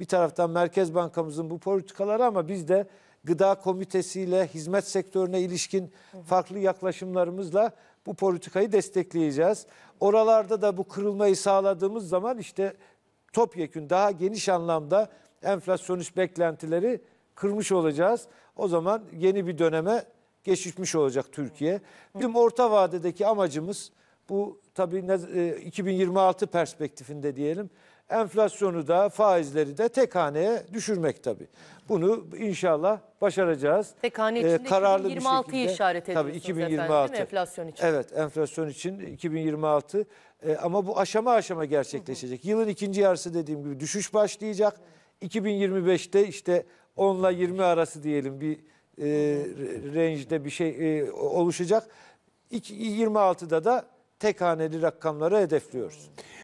Bir taraftan Merkez Bankamızın bu politikaları ama biz de gıda komitesiyle hizmet sektörüne ilişkin farklı yaklaşımlarımızla bu politikayı destekleyeceğiz. Oralarda da bu kırılmayı sağladığımız zaman işte topyekün daha geniş anlamda enflasyonist beklentileri kırmış olacağız. O zaman yeni bir döneme geçişmiş olacak Türkiye. Bizim orta vadedeki amacımız bu tabii 2026 e, perspektifinde diyelim enflasyonu da faizleri de tek haneye düşürmek tabii. Bunu inşallah başaracağız. Tek hane içinde ee, kararlı 2026'yı işaret ediyorsunuz tabii 2026. efendim enflasyon için? Evet enflasyon için 2026 ee, ama bu aşama aşama gerçekleşecek. Hı hı. Yılın ikinci yarısı dediğim gibi düşüş başlayacak. Hı. 2025'te işte 10 ile 20 arası diyelim bir e, range'de bir şey e, oluşacak. 26'da da tek haneli rakamları hedefliyoruz.